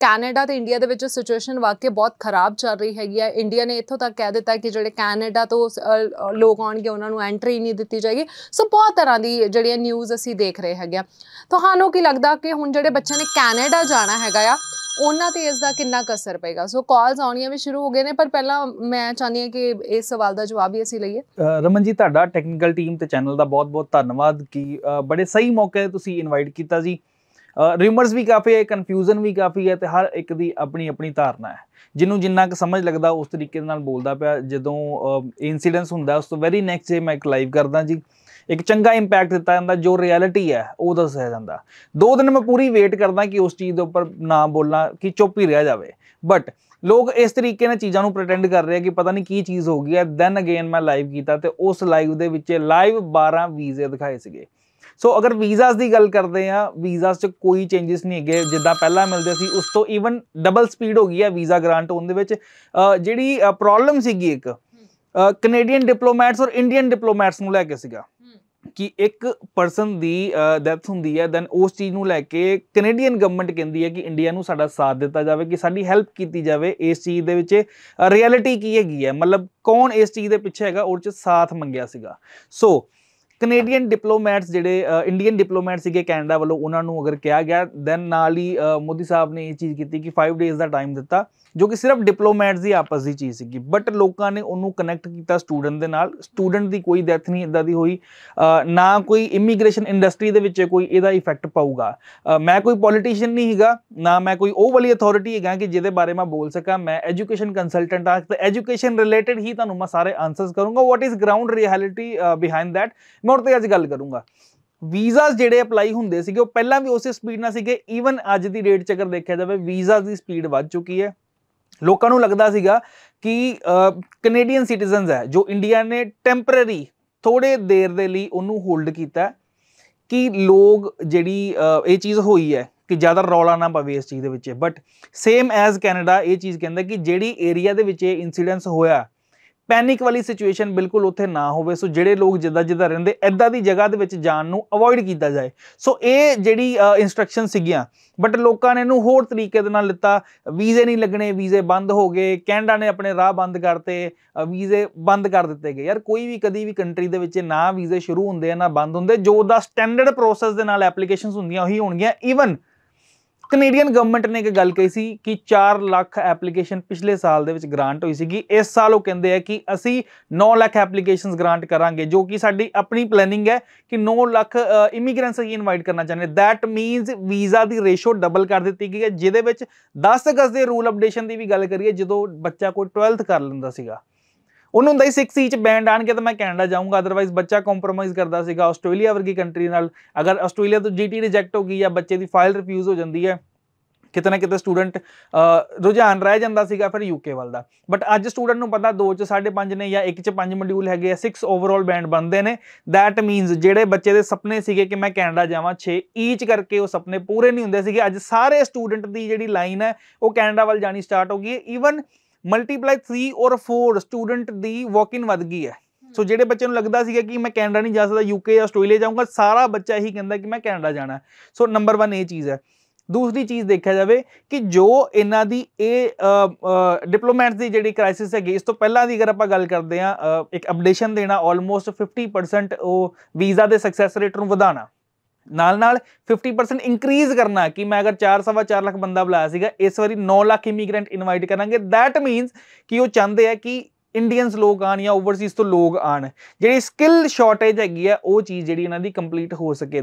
Canada ਤੇ India ਦੇ ਵਿੱਚ ਸਿਚੁਏਸ਼ਨ ਵਾਕਈ ਬਹੁਤ ਖਰਾਬ ਚੱਲ ਰਹੀ ਹੈਗੀ ਆ ਇੰਡੀਆ ਨੇ ਇੱਥੋਂ ਤੱਕ ਕਹਿ ਦਿੱਤਾ ਕਿ ਜਿਹੜੇ ਕੈਨੇਡਾ ਤੋਂ ਲੋਕ ਆਉਣਗੇ ਉਹਨਾਂ ਨੂੰ ਐਂਟਰੀ ਨਹੀਂ ਦਿੱਤੀ ਜਾਏਗੀ ਸੋ ਬਹੁਤ ਤਰ੍ਹਾਂ ਦੀ ਜਿਹੜੀਆਂ ਨਿਊਜ਼ ਅਸੀਂ ਦੇਖ ਰਹੇ ਹੈਗੇ ਆ ਤੁਹਾਨੂੰ ਕੀ ਲੱਗਦਾ ਕਿ ਹੁਣ ਜਿਹੜੇ ਬੱਚਿਆਂ ਨੇ ਕੈਨੇਡਾ ਜਾਣਾ ਹੈਗਾ ਆ ਉਹਨਾਂ ਤੇ ਇਸ ਦਾ ਕਿੰਨਾ ਕਸਰ ਪਏਗਾ ਸੋ ਕਾਲਸ ਆਉਣੀਆਂ ਵੀ ਸ਼ੁਰੂ ਹੋ ਗਏ ਨੇ ਪਰ ਪਹਿਲਾਂ ਮੈਂ ਚਾਹਨੀ ਹਾਂ ਕਿ ਇਸ ਸਵਾਲ ਦਾ ਜਵਾਬ ਹੀ ਅਸੀਂ ਲਈਏ ਰਮਨ ਜੀ ਤੁਹਾਡਾ ਟੈਕਨੀਕਲ ਟੀਮ ਤੇ ਚੈਨਲ ਦਾ ਬਹੁਤ-ਬਹੁਤ ਧੰਨਵਾਦ ਕਿ ਬੜੇ ਸਹੀ ਮੌਕੇ ਤੁਸੀਂ ਇਨਵਾਈਟ ਕੀਤਾ ਜੀ ਰਿਮਰਸ ਵੀ ਕਾਫੀ ਹੈ ਕਨਫਿਊਜ਼ਨ ਵੀ ਕਾਫੀ ਹੈ ਤੇ ਹਰ ਇੱਕ ਦੀ ਆਪਣੀ ਆਪਣੀ ਧਾਰਨਾ ਹੈ ਜਿਹਨੂੰ ਜਿੰਨਾ ਕੁ ਸਮਝ ਲੱਗਦਾ ਉਸ ਤਰੀਕੇ ਨਾਲ ਬੋਲਦਾ ਪਿਆ ਜਦੋਂ ਇਨਸੀਡੈਂਸ ਹੁੰਦਾ ਉਸ ਤੋਂ ਵੈਰੀ ਨੈਕਸਟ ਡੇ ਮੈਂ ਇੱਕ ਲਾਈਵ ਕਰਦਾ ਜੀ ਇੱਕ ਚੰਗਾ ਇੰਪੈਕਟ ਦਿੱਤਾ ਜਾਂਦਾ ਜੋ ਰਿਐਲਿਟੀ ਹੈ ਉਹ ਦੱਸਿਆ ਜਾਂਦਾ ਦੋ ਦਿਨ ਮੈਂ ਪੂਰੀ ਵੇਟ ਕਰਦਾ ਕਿ ਉਸ ਚੀਜ਼ ਦੇ ਉੱਪਰ ਨਾ ਬੋਲਣਾ ਕਿ ਚੁੱਪ ਹੀ ਰਹਿ ਜਾਵੇ ਬਟ ਲੋਕ ਇਸ ਤਰੀਕੇ ਨਾਲ ਚੀਜ਼ਾਂ ਨੂੰ ਪ੍ਰਟੈਂਡ ਕਰ ਰਹੇ ਆ ਕਿ ਪਤਾ ਨਹੀਂ ਕੀ ਚੀਜ਼ ਹੋ ਗਈ ਹੈ ਦੈਨ ਅਗੇਨ ਮੈਂ ਲਾਈਵ ਕੀਤਾ ਤੇ ਉਸ ਲਾਈਵ ਦੇ ਵਿੱਚ ਲਾਈਵ 12 ਵੀਜ਼ੇ ਦਿਖਾਏ ਸੀਗੇ ਸੋ ਅਗਰ ਵੀਜ਼ਾਸ ਦੀ ਗੱਲ ਕਰਦੇ ਆ ਵੀਜ਼ਾਸ 'ਚ ਕੋਈ ਚੇਂਜਸ ਨਹੀਂ ਹੈਗੇ ਜਿੱਦਾਂ ਪਹਿਲਾਂ ਮਿਲਦੇ ਸੀ ਉਸ ਤੋਂ ਈਵਨ ਡਬਲ ਸਪੀਡ ਹੋ ਗਈ ਹੈ ਵੀਜ਼ਾ ਗ੍ਰਾਂਟ ਹੋਣ ਦੇ ਵਿੱਚ ਜਿਹੜੀ ਪ੍ਰੋਬਲਮ ਸੀਗੀ ਇੱਕ ਕੈਨੇਡੀਅਨ ਡਿਪਲੋਮੈਟਸ ਔਰ ਇੰਡੀਅਨ ਡਿਪਲੋਮੈਟਸ ਨੂੰ ਲੈ ਕੇ ਸੀਗਾ ਕਿ ਇੱਕ ਪਰਸਨ ਦੀ ਡੈਥ ਹੁੰਦੀ ਹੈ ਦੈਨ ਉਸ ਚੀਜ਼ ਨੂੰ ਲੈ ਕੇ ਕੈਨੇਡੀਅਨ ਗਵਰਨਮੈਂਟ ਕਹਿੰਦੀ ਹੈ ਕਿ ਇੰਡੀਆ ਨੂੰ ਸਾਡਾ ਸਾਥ ਦਿੱਤਾ ਜਾਵੇ ਕਿ ਸਾਡੀ ਹੈਲਪ ਕੀਤੀ ਜਾਵੇ ਇਸ ਚੀਜ਼ ਦੇ ਵਿੱਚ ਰਿਐਲਿਟੀ ਕੀ ਹੈਗੀ ਹੈ ਮਤਲਬ ਕੌਣ ਇਸ ਚੀਜ਼ ਦੇ ਪਿੱਛੇ ਹੈਗਾ ਉਹ ਚ ਸਾਥ ਮੰਗਿਆ ਸੀਗਾ ਸੋ ਕੈਨੇਡੀਅਨ ਡਿਪਲੋਮੈਟਸ ਜਿਹੜੇ ਇੰਡੀਅਨ ਡਿਪਲੋਮੈਟ ਸੀਗੇ ਕੈਨੇਡਾ ਵੱਲੋਂ ਉਹਨਾਂ ਨੂੰ ਅਗਰ ਕਿਹਾ ਗਿਆ ਦੈਨ ਨਾਲ ਹੀ ਮੋਦੀ ਸਾਹਿਬ ਨੇ ਇਹ ਚੀਜ਼ ਕੀਤੀ ਕਿ 5 ਡੇਜ਼ ਦਾ ਟਾਈਮ ਦਿੱਤਾ ਜੋ ਕਿ ਸਿਰਫ ਡਿਪਲੋਮੈਟਸ ਦੀ ਆਪਸ ਦੀ ਚੀਜ਼ ਸੀਗੀ ਬਟ ਲੋਕਾਂ ਨੇ ਉਹਨੂੰ ਕਨੈਕਟ ਕੀਤਾ ਸਟੂਡੈਂਟ ਦੇ ਨਾਲ ਸਟੂਡੈਂਟ ਦੀ ਕੋਈ ਡੈਥ ਨਹੀਂ ਇਦਾਂ ਦੀ ਹੋਈ ਨਾ ਕੋਈ ਇਮੀਗ੍ਰੇਸ਼ਨ ਇੰਡਸਟਰੀ ਦੇ ਵਿੱਚ ਕੋਈ ਇਹਦਾ ਇਫੈਕਟ ਪਾਊਗਾ ਮੈਂ ਕੋਈ ਪੋਲੀਟੀਸ਼ੀਅਨ ਨਹੀਂ ਹੈਗਾ ਨਾ ਮੈਂ ਕੋਈ ਉਹ ਵਾਲੀ ਅਥਾਰਟੀ ਹੈਗਾ ਕਿ ਜਿਹਦੇ ਬਾਰੇ ਮੈਂ ਬੋਲ ਸਕਾਂ ਮੈਂ ਐਜੂਕੇਸ਼ਨ ਕੰਸਲਟੈਂਟ ਆ ਤੇ ਐਜੂਕੇਸ਼ਨ ਰਿਲੇਟਡ ਹੀ ਤੁਹਾਨੂੰ ਮੈਂ ਸਾਰੇ ਆਨਸਰਸ ਕਰੂੰਗਾ what is ground reality behind that ਮੈਂ ਉਹ ਤੇ ਅੱਜ ਗੱਲ ਕਰੂੰਗਾ ਵੀਜ਼ਾਸ ਜਿਹੜੇ ਅਪਲਾਈ ਹੁੰਦੇ ਸੀਗੇ ਉਹ ਪਹਿਲਾਂ ਵੀ ਉਸੇ ਸਪੀਡ ਨਾਲ ਸੀਗੇ ਈਵਨ ਅੱਜ ਦੀ ਡੇਟ ਚ ਅਗਰ ਦੇਖਿਆ ਜਾਵੇ ਵੀਜ਼ਾਸ ਦੀ ਸਪੀਡ ਵੱਧ ਚੁੱਕੀ ਹੈ ਲੋਕਾਂ ਨੂੰ ਲੱਗਦਾ ਸੀਗਾ ਕਿ ਕੈਨੇਡੀਅਨ ਸਿਟੀਜ਼ਨਸ ਹੈ ਜੋ ਇੰਡੀਆ ਨੇ ਟੈਂਪਰੇਰੀ ਥੋੜੇ ਦੇਰ ਦੇ ਲਈ ਉਹਨੂੰ ਹੋਲਡ ਕੀਤਾ ਕਿ ਲੋਕ ਜਿਹੜੀ ਇਹ ਚੀਜ਼ ਹੋਈ ਹੈ ਕਿ ਜ਼ਿਆਦਾ ਰੌਲਾ ਨਾ ਪਵੇ ਇਸ ਚੀਜ਼ ਦੇ ਵਿੱਚ ਬਟ ਸੇਮ ਐਜ਼ ਕੈਨੇਡਾ ਇਹ ਚੀਜ਼ ਕਹਿੰਦਾ ਕਿ ਜਿਹੜੀ ਏਰੀਆ ਦੇ ਵਿੱਚ ਇਹ ਇਨਸੀਡੈਂਸ ਹੋਇਆ ਪੈਨਿਕ ਵਾਲੀ ਸਿਚੁਏਸ਼ਨ ਬਿਲਕੁਲ ਉੱਥੇ ਨਾ ਹੋਵੇ ਸੋ ਜਿਹੜੇ ਲੋਕ ਜਿੱਦਾਂ ਜਿੱਦਾਂ ਰਹਿੰਦੇ ਐਦਾਂ ਦੀ ਜਗ੍ਹਾ ਦੇ ਵਿੱਚ ਜਾਣ ਨੂੰ ਅਵੋਇਡ ਕੀਤਾ ਜਾਏ ਸੋ ਇਹ ਜਿਹੜੀ ਇਨਸਟਰਕਸ਼ਨ ਸੀਗੀਆਂ ਬਟ ਲੋਕਾਂ ਨੇ ਇਹਨੂੰ ਹੋਰ ਤਰੀਕੇ ਦੇ ਨਾਲ ਲਿੱਤਾ ਵੀਜ਼ੇ ਨਹੀਂ ਲੱਗਣੇ ਵੀਜ਼ੇ ਬੰਦ ਹੋ ਗਏ ਕੈਨੇਡਾ ਨੇ ਆਪਣੇ ਰਾਹ ਬੰਦ ਕਰਤੇ ਵੀਜ਼ੇ ਬੰਦ ਕਰ ਦਿੱਤੇ ਗਏ ਯਾਰ ਕੋਈ ਵੀ ਕਦੀ ਵੀ ਕੰਟਰੀ ਦੇ ਵਿੱਚ ਨਾ ਵੀਜ਼ੇ ਸ਼ੁਰੂ ਹੁੰਦੇ ਆ ਨਾ ਬੰਦ ਹੁੰਦੇ ਜੋ ਦਾ ਸਟੈਂਡਰਡ ਪ੍ਰੋਸੈਸ ਦੇ ਨਾਲ ਐਪਲੀਕੇਸ਼ਨਸ ਹੁੰਦੀਆਂ ਉਹੀ ਹੋਣਗੀਆਂ ਈਵਨ ਕੈਨੇਡੀਅਨ ਗਵਰਨਮੈਂਟ ਨੇ ਇੱਕ ਗੱਲ ਕਹੀ ਸੀ ਕਿ 4 ਲੱਖ ਐਪਲੀਕੇਸ਼ਨ ਪਿਛਲੇ ਸਾਲ ਦੇ ਵਿੱਚ ਗ੍ਰਾਂਟ ਹੋਈ ਸੀਗੀ ਇਸ ਸਾਲ ਉਹ ਕਹਿੰਦੇ ਆ ਕਿ ਅਸੀਂ 9 ਲੱਖ ਐਪਲੀਕੇਸ਼ਨਸ ਗ੍ਰਾਂਟ ਕਰਾਂਗੇ ਜੋ ਕਿ ਸਾਡੀ ਆਪਣੀ ਪਲੈਨਿੰਗ ਹੈ ਕਿ 9 ਲੱਖ ਇਮੀਗ੍ਰੈਂਟਸ ਅਸੀਂ ਇਨਵਾਈਟ ਕਰਨਾ ਚਾਹੁੰਦੇ ਥੈਟ ਮੀਨਸ ਵੀਜ਼ਾ ਦੀ ਰੇਸ਼ੋ ਡਬਲ ਕਰ ਦਿੱਤੀ ਗਈ ਹੈ ਜਿਹਦੇ ਵਿੱਚ 10 ਅਗਸਤ ਦੇ ਰੂਲ ਅਪਡੇਸ਼ਨ ਦੀ ਵੀ ਗੱਲ ਕਰੀਏ ਜਦੋਂ ਬੱਚਾ ਕੋਈ 12th ਕਰ ਲੈਂਦਾ ਸੀਗਾ ਉਹਨੂੰ ਹੁੰਦਾ ਸੀ 6 ਚ ਬੈਂਡ ਆਣ ਕੇ ਤਾਂ ਮੈਂ ਕੈਨੇਡਾ ਜਾਊਂਗਾ ਅਦਰਵਾਈਜ਼ ਬੱਚਾ ਕੰਪਰੋਮਾਈਜ਼ ਕਰਦਾ ਸੀਗਾ ਆਸਟ੍ਰੇਲੀਆ ਵਰਗੀ ਕੰਟਰੀ ਨਾਲ ਅਗਰ ਆਸਟ੍ਰੇਲੀਆ ਤੋਂ ਜੀਟੀ ਰਿਜੈਕਟ ਹੋ ਗਈ ਜਾਂ ਬੱਚੇ ਦੀ ਫਾਈਲ ਰਿਫਿਊਜ਼ ਹੋ ਜਾਂਦੀ ਹੈ ਕਿਤੇ ਨਾ ਕਿਤੇ ਸਟੂਡੈਂਟ ਰੁਝਾਨ ਰਹਿ ਜਾਂਦਾ ਸੀਗਾ ਫਿਰ ਯੂਕੇ ਵੱਲ ਦਾ ਬਟ ਅੱਜ ਸਟੂਡੈਂਟ ਨੂੰ ਪਤਾ 2 ਚ 5.5 ਨੇ ਜਾਂ 1 ਚ 5 ਮੋਡਿਊਲ ਹੈਗੇ ਆ 6 ਓਵਰਆਲ ਬੈਂਡ ਬਣਦੇ ਨੇ ਥੈਟ ਮੀਨਸ ਜਿਹੜੇ ਬੱਚੇ ਦੇ ਸੁਪਨੇ ਸੀਗੇ ਕਿ ਮੈਂ ਕੈਨੇਡਾ ਜਾਵਾਂ 6 ਈਚ ਕਰਕੇ ਉਹ ਸੁਪਨੇ ਪੂਰੇ ਨਹੀਂ ਹੁੰਦੇ ਸੀਗੇ ਅੱਜ ਸਾਰੇ ਸਟੂਡੈਂਟ ਦੀ ਜਿਹੜੀ ਲਾਈਨ ਹੈ ਉਹ ਕੈਨੇਡਾ ਵੱਲ ਜਾਣੀ ਸਟਾਰਟ ਹੋ ਗਈ ਹੈ ਈਵਨ ਮਲਟੀਪਲਾਈ 3 ਔਰ 4 ਸਟੂਡੈਂਟ ਦੀ ਵਾਕ ਇਨ ਵਧ ਗਈ ਹੈ ਸੋ ਜਿਹੜੇ ਬੱਚੇ ਨੂੰ ਲੱਗਦਾ ਸੀਗਾ ਕਿ ਮੈਂ ਕੈਨੇਡਾ ਨਹੀਂ ਜਾ ਸਕਦਾ ਯੂਕੇ ਜਾਂ ਆਸਟ੍ਰੇਲੀਆ ਜਾਊਂਗਾ ਸਾਰਾ ਬੱਚਾ ਇਹੀ ਕਹਿੰਦਾ ਕਿ ਮੈਂ ਕੈਨੇਡਾ ਜਾਣਾ ਸੋ ਨੰਬਰ 1 ਇਹ ਚੀਜ਼ ਹੈ ਦੂਸਰੀ ਚੀਜ਼ ਦੇਖਿਆ ਜਾਵੇ ਕਿ ਜੋ ਇਹਨਾਂ ਦੀ ਇਹ ਡਿਪਲੋਮੈਟਸ ਦੀ ਜਿਹੜੀ ਕ੍ਰਾਈਸਿਸ ਹੈਗੀ ਇਸ ਤੋਂ ਪਹਿਲਾਂ ਦੀ ਅਗਰ ਆਪਾਂ ਗੱਲ ਕਰਦੇ ਆ ਇੱਕ ਅਪਡੇਸ਼ਨ ਦੇਣਾ ਆਲਮੋਸਟ 50% ਉਹ ਵੀਜ਼ਾ ਦੇ ਸਕਸੈਸ ਰੇਟ ਨੂੰ ਵਧਾਣਾ ਨਾਲ ਨਾਲ 50% ਇਨਕਰੀਜ਼ ਕਰਨਾ ਕਿ ਮੈਂ ਅਗਰ 4 ਲੱਖ ਬੰਦਾ ਬੁਲਾਇਆ ਸੀਗਾ ਇਸ ਵਾਰੀ 9 ਲੱਖ ਇਮੀਗ੍ਰੈਂਟ ਇਨਵਾਈਟ ਕਰਾਂਗੇ ਥੈਟ ਮੀਨਸ ਕਿ ਉਹ ਚਾਹੁੰਦੇ ਆ ਕਿ ਇੰਡੀਅਨਸ ਲੋਕ ਆਣ ਜਾਂ ਓਵਰਸੀਜ਼ ਤੋਂ ਲੋਕ ਆਣ ਜਿਹੜੀ ਸਕਿੱਲ ਸ਼ਾਰਟੇਜ ਹੈਗੀ ਆ ਉਹ ਚੀਜ਼ ਜਿਹੜੀ ਇਹਨਾਂ ਦੀ ਕੰਪਲੀਟ ਹੋ ਸਕੇ